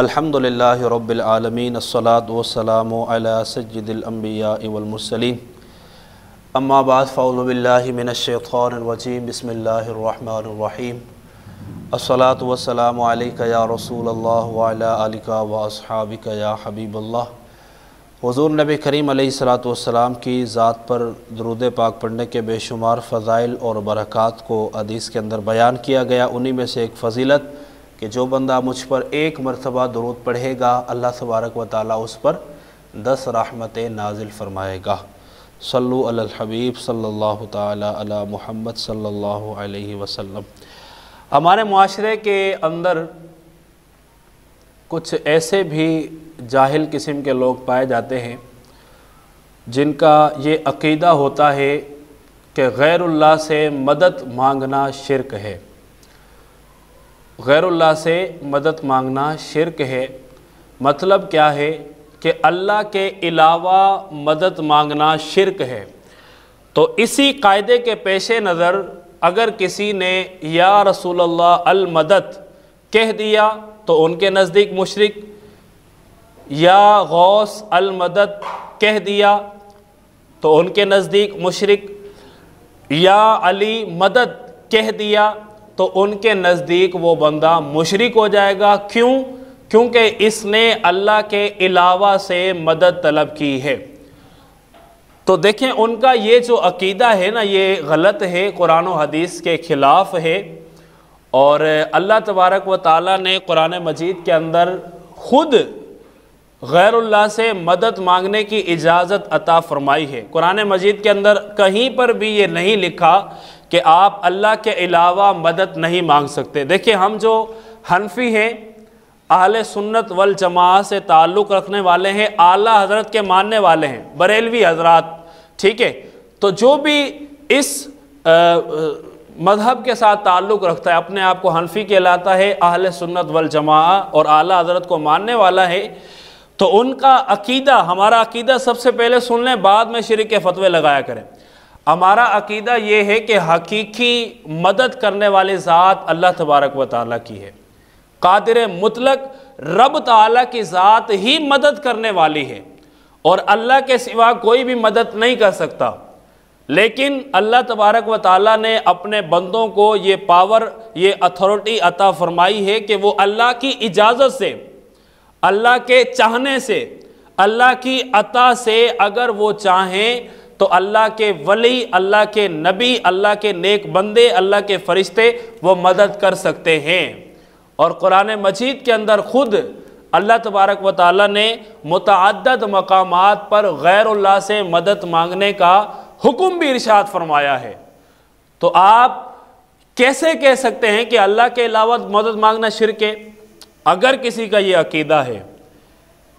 अल्हम्दुलिल्लाहि रब्बिल आलमीन अस्सलातु वस्सलामु अला सय्यिदिल अंबिया वल मुरसलीन अम्मा बाद फ़ौज़ु बिल्लाहि मिनश शैतानिर रजीम बिस्मिल्लाहिर रहमानिर रहीम अस्सलातु वस्सलामु अलैका या रसूलल्लाह व अला आलिका व अस्हाबिका या हबीबल्लाह हुजूर नबी करीम व सलाम की ज़ात पर दुरूद पाक पढ़ने के बेशुमार फ़ज़ाइल और बरक़ात को हदीस के अंदर बयान किया गया उन्हीं में से एक फ़जीलत कि जो बंदा मुझ पर एक मरतबा दरूद पढ़ेगा अल्लाह तबारक व ताली उस पर दस राहमत नाजिल फरमाएगा सल्लु अल हबीब सल्लल्लाहु ताला अला मुहम्मद सल्लल्लाहु अलैहि वसल्लम हमारे माशरे के अंदर कुछ ऐसे भी जाहिल किस्म के लोग पाए जाते हैं जिनका ये अकीदा होता है कि गैरुल्ला से मदद मांगना शिरक है गैरुल्ला से मदद मांगना शिरक है मतलब क्या है कि अल्लाह के अलावा मदद मांगना शिरक है तो इसी कायदे के पेश नज़र अगर किसी ने या रसूल अल मदद कह दिया तो उनके नज़दीक मुशरक या गौस अल मदद कह दिया तो उनके नज़दीक मुशरक या अली मदद कह दिया तो उनके नज़दीक वो बंदा मुशरक हो जाएगा क्यों क्योंकि इसने अल्लाह के अलावा से मदद तलब की है तो देखें उनका ये जो अकीदा है ना ये गलत है कुरान हदीस के ख़िलाफ़ है और अल्लाह तबारक व ताली ने कुरान मजीद के अंदर ख़ुद गैरुल्ला से मदद मांगने की इजाज़त अता फ़रमाई है कुरान मजीद के अंदर कहीं पर भी ये नहीं लिखा कि आप अल्लाह के अलावा मदद नहीं मांग सकते देखिए हम जो हनफी हैं अहल सुन्नत वल जमात से ताल्लुक़ रखने वाले हैं आला हजरत के मानने वाले हैं बरेलवी हजरात ठीक है तो जो भी इस मजहब के साथ ताल्लुक़ रखता है अपने आप को हनफी कहलाता है अहल सुन्नत वल जमा और आला हजरत को मानने वाला है तो उनका अकीदा हमारा अकीदा सबसे पहले सुन लें बाद में शरीक फतवे लगाया करें हमारा अकीदा ये है कि हकीकी मदद करने वाले ज़ात अल्लाह तबारक व ताली की है कादिर मुतलक रब ताला की ज़ात ही मदद करने वाली है और अल्लाह के सिवा कोई भी मदद नहीं कर सकता लेकिन अल्लाह तबारक व ताली ने अपने बंदों को ये पावर ये अथॉरिटी अता फरमाई है कि वो अल्लाह की इजाज़त से अल्लाह के चाहने से अल्लाह की अता से अगर वो चाहें तो अल्लाह के वली अल्लाह के नबी अल्लाह के नेक बंदे अल्लाह के फरिश्ते वो मदद कर सकते हैं और क़ुरान मजीद के अंदर ख़ुद अल्लाह तबारक व ताली ने मतद मकाम पर गैरुल्ला से मदद मांगने का हुक्म भी इर्शाद फरमाया है तो आप कैसे कह सकते हैं कि अल्लाह के अलावा मदद मांगना शिरक है अगर किसी का ये अकीदा है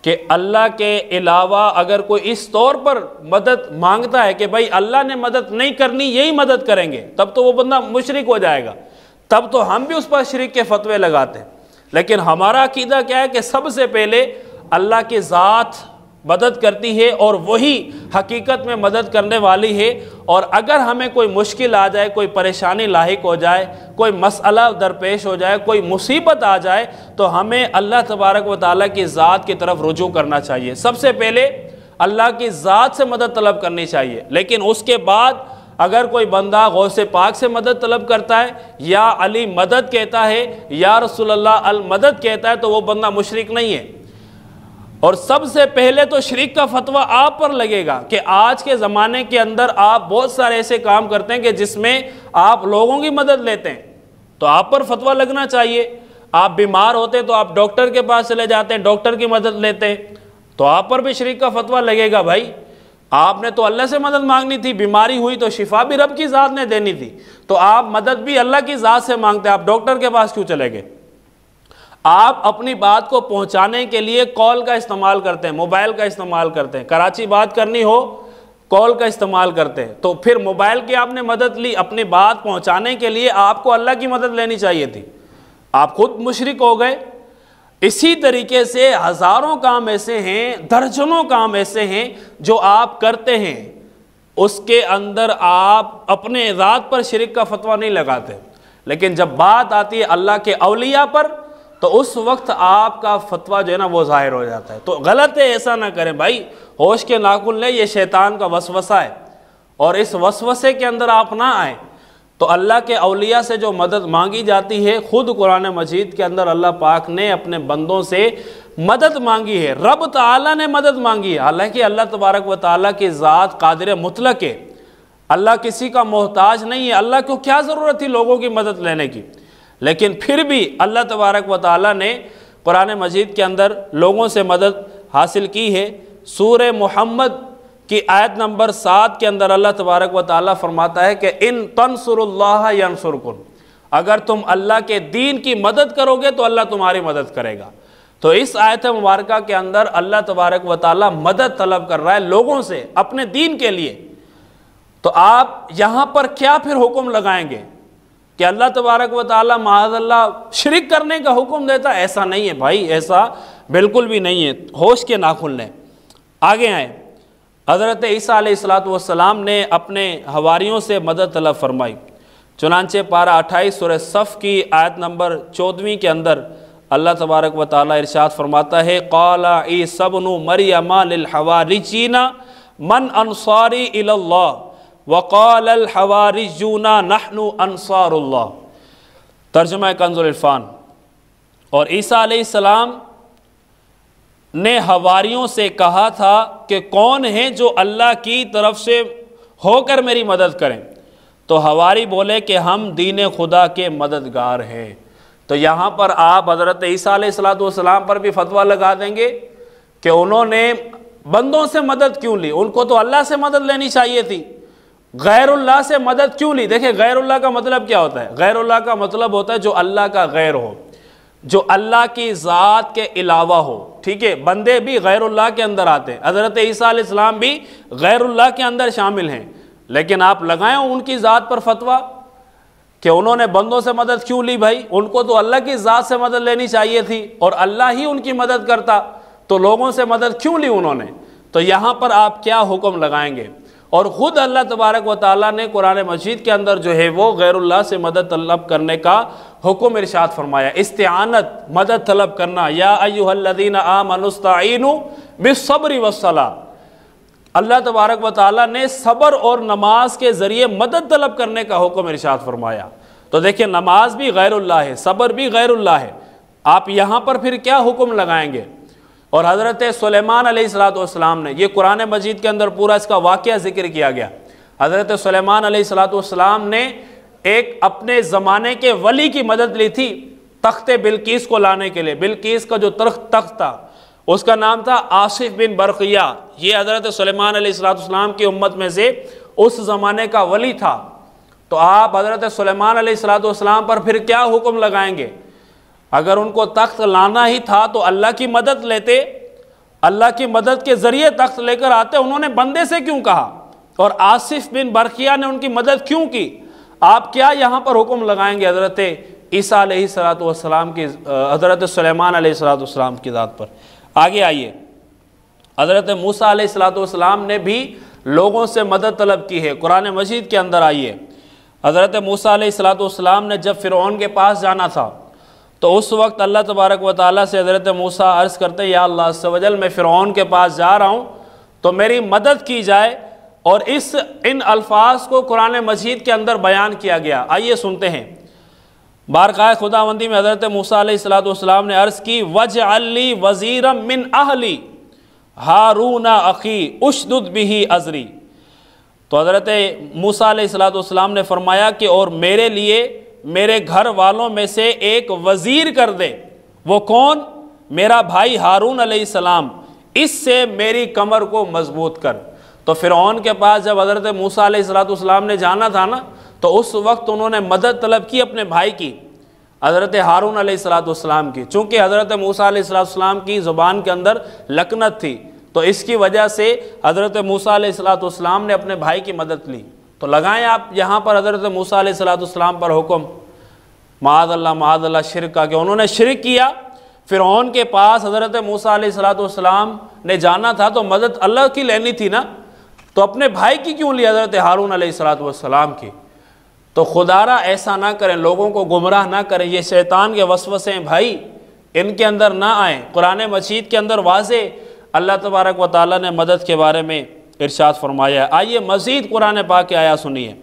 कि अल्लाह के अलावा अगर कोई इस तौर पर मदद मांगता है कि भाई अल्लाह ने मदद नहीं करनी यही मदद करेंगे तब तो वो बंदा मुशरक हो जाएगा तब तो हम भी उस पर शरीक के फतवे लगाते हैं लेकिन हमारा अकीदा क्या है कि सबसे पहले अल्लाह की ज़ात मदद करती है और वही हकीकत में मदद करने वाली है और अगर हमें कोई मुश्किल आ जाए कोई परेशानी लाक हो जाए कोई मसला दरपेश हो जाए कोई मुसीबत आ जाए तो हमें अल्लाह तबारक व ताली की ज़ात की तरफ रुजू करना चाहिए सबसे पहले अल्लाह की ज़ात से मदद तलब करनी चाहिए लेकिन उसके बाद अगर कोई बंदा गौ से पाक से मदद तलब करता है या अली मदद कहता है या रसोल्ला मदद कहता है तो वह बंदा मुशरक नहीं है और सबसे पहले तो शरीक का फतवा आप पर लगेगा कि आज के ज़माने के अंदर आप बहुत सारे ऐसे काम करते हैं कि जिसमें आप लोगों की मदद लेते हैं तो आप पर फतवा लगना चाहिए आप बीमार होते तो आप डॉक्टर के पास चले जाते हैं डॉक्टर की मदद लेते हैं तो आप पर भी शरीक का फतवा लगेगा भाई आपने तो अल्लाह से मदद मांगनी थी बीमारी हुई तो शिफा भी रब की ज़ात ने देनी थी तो आप मदद भी अल्लाह की ज़ात से मांगते आप डॉक्टर के पास क्यों चले गए आप अपनी बात को पहुंचाने के लिए कॉल का इस्तेमाल करते हैं मोबाइल का इस्तेमाल करते हैं कराची बात करनी हो कॉल का इस्तेमाल करते हैं तो फिर मोबाइल की आपने मदद ली अपनी बात पहुंचाने के लिए आपको अल्लाह की मदद लेनी चाहिए थी आप खुद मुशरक हो गए इसी तरीके से हज़ारों काम ऐसे हैं दर्जनों काम ऐसे हैं जो आप करते हैं उसके अंदर आप अपने रात पर शरीक का फतवा नहीं लगाते लेकिन जब बात आती है अल्लाह के अलिया पर तो उस वक्त आपका फतवा जो है ना वो ज़ाहिर हो जाता है तो गलत है ऐसा ना करें भाई होश के नाकुल ने ये शैतान का वसवसा है और इस वसवसे के अंदर आप ना आए तो अल्लाह के अलिया से जो मदद मांगी जाती है ख़ुद कुरान मजीद के अंदर अल्लाह पाक ने अपने बंदों से मदद मांगी है रब तला ने मदद मांगी है हालांकि अल्लाह तबारक व ताली की ज़ात कादर मुतलक है अल्लाह किसी का मोहताज नहीं है अल्लाह को क्या ज़रूरत थी लोगों की मदद लेने की लेकिन फिर भी अल्लाह तबारक व ताली ने कुरान मजीद के अंदर लोगों से मदद हासिल की है सूर मोहम्मद की आयत नंबर सात के अंदर अल्लाह तबारक व ताली फरमाता है कि इन तनसरल्लासरकुन अगर तुम अल्लाह के दीन की मदद करोगे तो अल्लाह तुम्हारी मदद करेगा तो इस आयत मुबारक के अंदर अल्लाह तबारक व ताली मदद तलब कर रहा है लोगों से अपने दीन के लिए तो आप यहाँ पर क्या फिर हुक्म लगाएंगे कि अल्लाह तबारक व ताली महाजल्ला शर्क करने का हुक्म देता ऐसा नहीं है भाई ऐसा बिल्कुल भी नहीं है होश के नाखुल ने आगे आए हज़रत ईसा ने अपने हवारीयों से मदद तलब फरमाई चुनानचे पारा अट्ठाईस सुर सफ़ की आयत नंबर चौदहवीं के अंदर अल्लाह तबारक व ताली इरशाद फरमाता है कौला ई सबन मरियमा लिल हवारीचीना मन अनसारी इल्ला वक़ाल हवारिजूना नहनु अनसारुल्ला तर्जमा कंजुलफ़ान और ईसा सलाम ने हवारियों से कहा था कि कौन हैं जो अल्लाह की तरफ से होकर मेरी मदद करें तो हवारी बोले कि हम दीन खुदा के मददगार हैं तो यहाँ पर आप हज़रत ईसा सलाम पर भी फतवा लगा देंगे कि उन्होंने बंदों से मदद क्यों ली उनको तो अल्लाह से मदद लेनी चाहिए थी गैरुल्लाह से मदद क्यों ली देखिए गैरुल्ला का मतलब क्या होता है गैरुल्ला का मतलब होता है जो अल्लाह का गैर हो जो अल्लाह की ज़ात के अलावा हो ठीक है बंदे भी गैरुल्लाह के अंदर आते हैं हज़रत ईसा इस्लाम भी गैरुल्लाह के अंदर शामिल हैं लेकिन आप लगाएं उनकी ज़ात पर फतवा कि उन्होंने बंदों से मदद क्यों ली भाई उनको तो अल्लाह की ज़ात से मदद लेनी चाहिए थी और अल्लाह ही उनकी मदद करता तो लोगों से मदद क्यों ली उन्होंने तो यहाँ पर आप क्या हुक्म लगाएंगे और ख़ुद अल्लाह तबारक व ताली ने कुरान मजीद के अंदर जो है वो गैरुल्ला से मदद तलब करने का हुक्म इरशाद फरमाया इस्तानत मदद तलब करना या अयुल्लिन आमनस्तिन बिसब्री वसला अल्लाह तबारक व ताली ने सब्र और नमाज के ज़रिए मदद तलब करने का हुक्म इरशाद फरमाया तो देखिए नमाज भी गैरुल्ला है सब्र भी गैरुल्ला है आप यहाँ पर फिर क्या हुक्म लगाएंगे और हज़रत सलेमान सलाम ने यह कुरान मजीद के अंदर पूरा इसका वाक़ जिक्र किया गया हज़रत सलेमान सलाम ने एक अपने ज़माने के वली की मदद ली थी तख्त बिल्किस को लाने के लिए बिल्किस का जो तरख तख्त था उसका नाम था आसिफ बिन बरकिया ये हज़रत सलेमान सलाम की उम्मत में से उस ज़माने का वली था तो आप हज़रत सलेमान सलाम पर फिर क्या हुक्म लगाएंगे अगर उनको तख्त लाना ही था तो अल्लाह की मदद लेते अल्लाह की मदद के ज़रिए तख्त लेकर आते उन्होंने बंदे से क्यों कहा और आसिफ बिन बरखिया ने उनकी मदद क्यों की आप क्या यहाँ पर हुक्म लगाएंगे हज़रत ईसा सलातम की हज़रत सलेमान सलातम की ज़ात पर आगे आइए हज़रत मूसा सलातम ने भी लोगों से मदद तलब की है कुरान मजीद के अंदर आइए हज़रत मूसा सलातम ने जब फ़िरौन के पास जाना था तो उस वक्त अल्लाह तबारक व ताली से हज़रत मूसा अर्ज़ करते या अल्लाह सवजल मैं फ़िरौन के पास जा रहा हूँ तो मेरी मदद की जाए और इस इन अल्फाज को कुरान मजीद के अंदर बयान किया गया आइए सुनते हैं बारकाय खुदाबंदी में हज़रत मूसा ने अर्ज़ की वज अली वजीरम मिन अहली हारून अखी उशदुद बिही अजरी तो हज़रत मूसा ने फ़रमाया कि और मेरे लिए मेरे घर वालों में से एक वज़ीर कर दे वो कौन मेरा भाई हारून अलैहिस्सलाम इससे मेरी कमर को मजबूत कर तो फ़िरौन के पास जब हज़रत मूसा अलैहिस्सलाम ने जाना था ना तो उस वक्त उन्होंने मदद तलब की अपने भाई की हज़रत हारून अलैहिस्सलाम की चूँकि हज़रत मूसा अलैहिस्सलाम की ज़ुबान के अंदर लकनत थी तो इसकी वजह से हज़रत मूसा अलैहिस्सलाम ने अपने भाई की मदद ली तो लगाएं आप यहाँ पर हज़रत मूसा सलाम पर हुक्म महादल्ला महादल्ला शिरक का कि उन्होंने शिरक किया फिर के पास हज़रत मूसा सलाम ने जाना था तो मदद अल्लाह की लेनी थी ना तो अपने भाई की क्यों ली हज़रत हारून सलाम की तो खुदारा ऐसा ना करें लोगों को गुमराह ना करें ये शैतान के वसवसे हैं भाई इनके अंदर ना आए कुरान मजीद के अंदर वाजे अल्लाह तबारक व ताली ने मदद के बारे में इरशाद फरमाया आइए मज़ीद कुरान पाक की आया सुनिए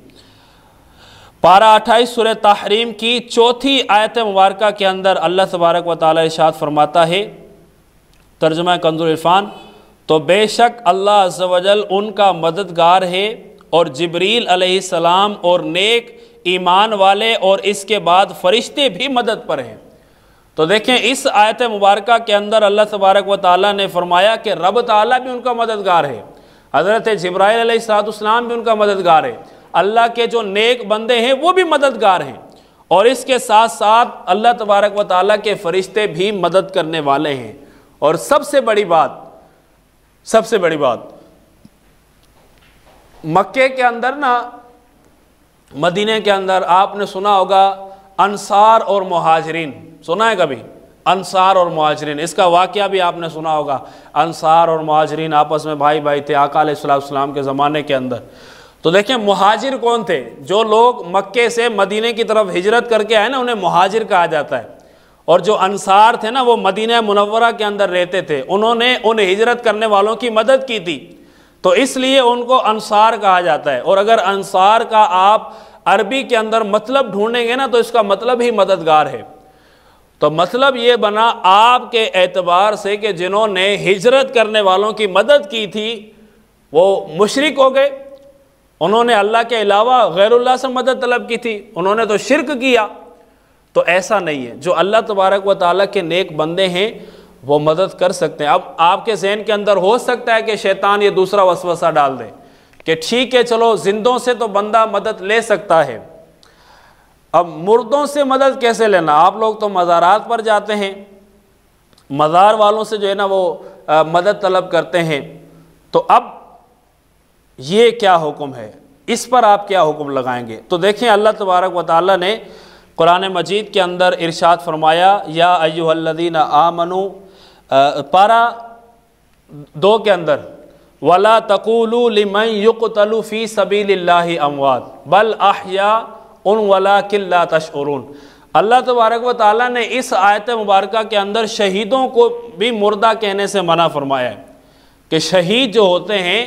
पारा अट्ठाईस सुर तहरीम की चौथी आयत मुबारक के अंदर अल्लाह तबारक व ताली इरशाद फरमाता है तर्जमा कंजुल इरफान तो बेशक अल्लाह वजल उनका मददगार है और जबरील अलैहिस्सलाम और नेक ईमान वाले और इसके बाद फरिश्ते भी मदद पर हैं तो देखें इस आयत मुबारक के अंदर अल्लाह तबारक व ताली ने फरमाया कि रब ताला भी उनका मददगार है हज़रत जब्राईल अलैहिस्सलाम भी उनका मददगार है अल्लाह के जो नेक बंदे हैं वो भी मददगार हैं और इसके साथ साथ अल्लाह तबारक व ताली के फरिश्ते भी मदद करने वाले हैं और सबसे बड़ी बात सबसे बड़ी बात मक्के के अंदर ना मदीने के अंदर आपने सुना होगा अनसार और महाजरीन सुना है कभी अनसार और महाजरीन इसका वाक़ भी आपने सुना होगा अनसार और महाजरीन आपस में भाई भाई थे आकाम के ज़माने के अंदर तो देखें महाजिर कौन थे जो लोग मक्के से मदीने की तरफ हिजरत करके आए ना उन्हें महाजिर कहा जाता है और जो अनसार थे ना वो मदीना मुनवरा के अंदर रहते थे उन्होंने उन हिजरत करने वालों की मदद की थी तो इसलिए उनको अनसार कहा जाता है और अगर अनसार का आप अरबी के अंदर मतलब ढूंढेंगे ना तो इसका मतलब ही मददगार है तो मतलब ये बना आपके एतबार से कि जिन्होंने हिजरत करने वालों की मदद की थी वो मुशरक हो गए उन्होंने अल्लाह के अलावा गैरुल्ला से मदद तलब की थी उन्होंने तो शिरक किया तो ऐसा नहीं है जो अल्लाह तबारक व ताली के नेक बंदे हैं वो मदद कर सकते हैं अब आपके जहन के अंदर हो सकता है कि शैतान ये दूसरा वसवसा डाल दे कि ठीक है चलो जिंदों से तो बंदा मदद ले सकता है अब मुर्दों से मदद कैसे लेना आप लोग तो मज़ारात पर जाते हैं मज़ार वालों से जो है ना वो आ, मदद तलब करते हैं तो अब ये क्या हुक्म है इस पर आप क्या हुक्म लगाएंगे तो देखें अल्लाह तबारक व ने कुरान मजीद के अंदर इरशाद फरमाया या अयुल्लिन आमनु पारा दो के अंदर वला तकूलू लिमन युक तलुफ़ी सबील अमवाद बल आहिया उन वला किल्ला तशरून अल्लाह तबारक व ताली ने इस आयत मुबारक के अंदर शहीदों को भी मुर्दा कहने से मना फरमाया है कि शहीद जो होते हैं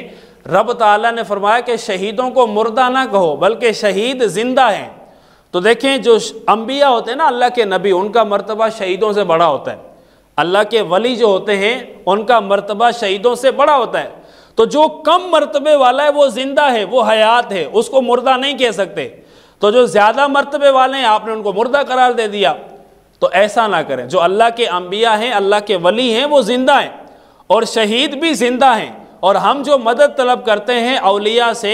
रब ताला ने फरमाया कि शहीदों को मुर्दा ना कहो बल्कि शहीद ज़िंदा हैं तो देखें जो अम्बिया होते हैं ना अल्लाह के नबी उनका मर्तबा शहीदों से बड़ा होता है अल्लाह के वली जो होते हैं उनका मर्तबा शहीदों से बड़ा होता है तो जो कम मरतबे वाला है वो ज़िंदा है वो हयात है उसको मुर्दा नहीं कह सकते तो जो ज़्यादा मरतबे वाले हैं आपने उनको मुर्दा करार दे दिया तो ऐसा ना करें जो अल्लाह के अम्बिया हैं अल्लाह के वली हैं वो ज़िंदा हैं और शहीद भी ज़िंदा हैं और हम जो मदद तलब करते हैं अलिया से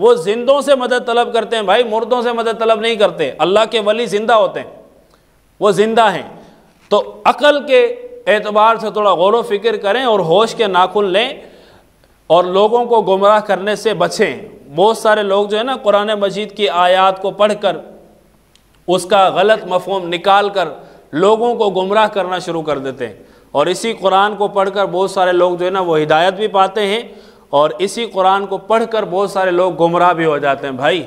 वो ज़िंदों से मदद तलब करते हैं भाई मुर्दों से मदद तलब नहीं करते अल्लाह के वली ज़िंदा होते हैं वो ज़िंदा हैं तो अक़ल के एतबार से थोड़ा गौर व फिक्र करें और होश के नाखुन लें और लोगों को गुमराह करने से बचें बहुत सारे लोग जो है ना कुरान मजीद की आयात को पढ़ कर उसका गलत मफहम निकाल कर लोगों को गुमराह करना शुरू कर देते हैं और इसी कुरान को पढ़कर बहुत सारे लोग जो है ना वो हिदायत भी पाते हैं और इसी कुरान को पढ़कर बहुत सारे लोग गुमराह भी हो जाते हैं भाई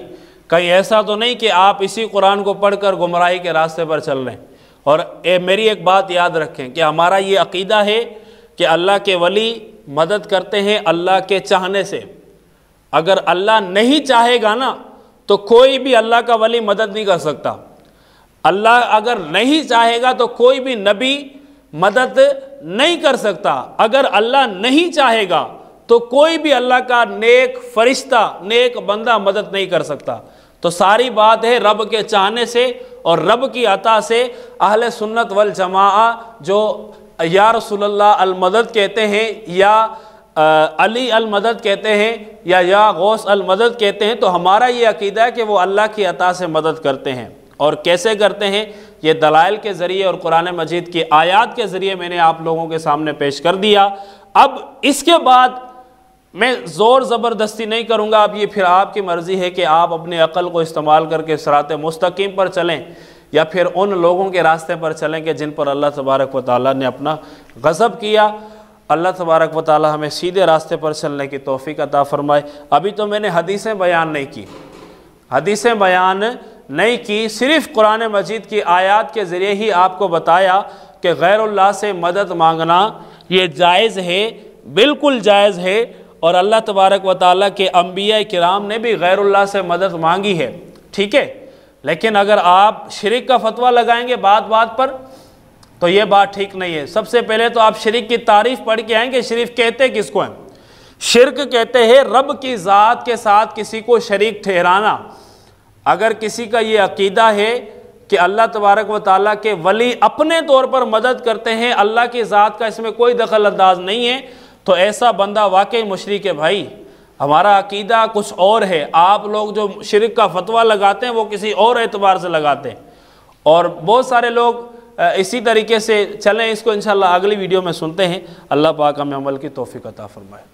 कहीं ऐसा तो नहीं कि आप इसी कुरान को पढ़कर गुमराही के रास्ते पर चल रहे हैं और ए, मेरी एक बात याद रखें कि हमारा ये अकीदा है कि अल्लाह के वली मदद करते हैं अल्लाह के चाहने से अगर अल्लाह नहीं चाहेगा ना तो कोई भी अल्लाह का वली मदद नहीं कर सकता अल्लाह अगर नहीं चाहेगा तो कोई भी नबी मदद नहीं कर सकता अगर अल्लाह नहीं चाहेगा तो कोई भी अल्लाह का नेक फरिश्ता नेक बंदा मदद नहीं कर सकता तो सारी बात है रब के चाहने से और रब की अता से अहल सुन्नत वल जमा जो या रसोल्ला अलमदद कहते हैं या आ, अली अलमदद कहते हैं या या गौस अलमदद कहते हैं तो हमारा ये अकीदा है कि वो अल्लाह की अता से मदद करते हैं और कैसे करते हैं ये दलाइल के ज़रिए और कुरान मजीद की आयात के ज़रिए मैंने आप लोगों के सामने पेश कर दिया अब इसके बाद मैं ज़ोर ज़बरदस्ती नहीं करूँगा अब ये फिर आपकी मर्ज़ी है कि आप अपने अक़ल को इस्तेमाल करके सरात मस्तकीम पर चलें या फिर उन लोगों के रास्ते पर चलेंगे जिन पर अल्लाह तबारक व ताली ने अपना गज़ब किया अल्लाह तबारक व ताली हमें सीधे रास्ते पर चलने की तोहफ़ी का फ़रमाए अभी तो मैंने हदीसें बयान नहीं की हदीसें बयान नहीं की सिर्फ़ कुरान मजीद की आयात के ज़रिए ही आपको बताया कि गैरुल्लाह से मदद मांगना ये जायज़ है बिल्कुल जायज़ है और अल्लाह तबारक व ताली के अम्बिया कराम ने भी ग़ैरल्ला से मदद मांगी है ठीक है लेकिन अगर आप शरीक का फतवा लगाएंगे बात बात पर तो ये बात ठीक नहीं है सबसे पहले तो आप शरीक की तारीफ पढ़ के आएंगे शरीफ कहते किसको हैं शिरक कहते हैं रब की ज़ात के साथ किसी को शरीक ठहराना अगर किसी का ये अकीदा है कि अल्लाह तबारक व ताली के वली अपने तौर पर मदद करते हैं अल्लाह की ज़ात का इसमें कोई दखल अंदाज नहीं है तो ऐसा बंदा वाकई मशरक है भाई हमारा अकीदा कुछ और है आप लोग जो शिरक का फतवा लगाते हैं वो किसी और एतबार से लगाते हैं और बहुत सारे लोग इसी तरीके से चलें इसको इंशाल्लाह अगली वीडियो में सुनते हैं अल्लाह पाक हमें अमल की तोफ़ी अता फ़रमाए